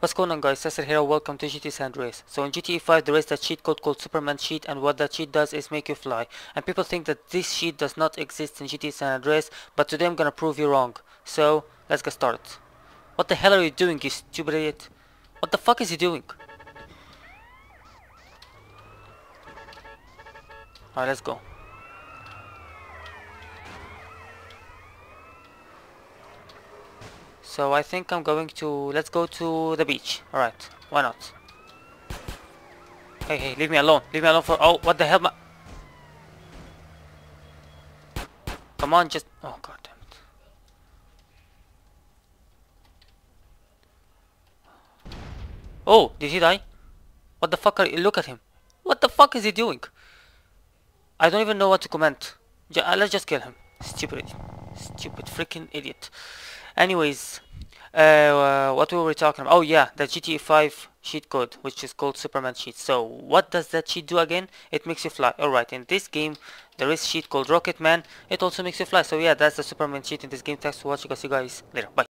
What's going on guys, Cesar here, welcome to GT Sand Race. So in GTA 5 there is that cheat code called Superman cheat and what that cheat does is make you fly. And people think that this cheat does not exist in GTA San Andreas, but today I'm gonna prove you wrong. So, let's get started. What the hell are you doing, you stupid idiot? What the fuck is he doing? Alright, let's go. So I think I'm going to... Let's go to the beach. Alright. Why not? Hey, hey, leave me alone. Leave me alone for... Oh, what the hell? My... Come on, just... Oh, god damn it. Oh, did he die? What the fuck are you... Look at him. What the fuck is he doing? I don't even know what to comment. J uh, let's just kill him. Stupid Stupid freaking idiot. Anyways, uh, uh, what were we talking about? Oh yeah, the GTA 5 cheat code, which is called Superman cheat. So what does that cheat do again? It makes you fly. Alright, in this game there is cheat called Rocket Man. It also makes you fly. So yeah, that's the Superman cheat in this game. Thanks for watching. I'll see you guys later. Bye.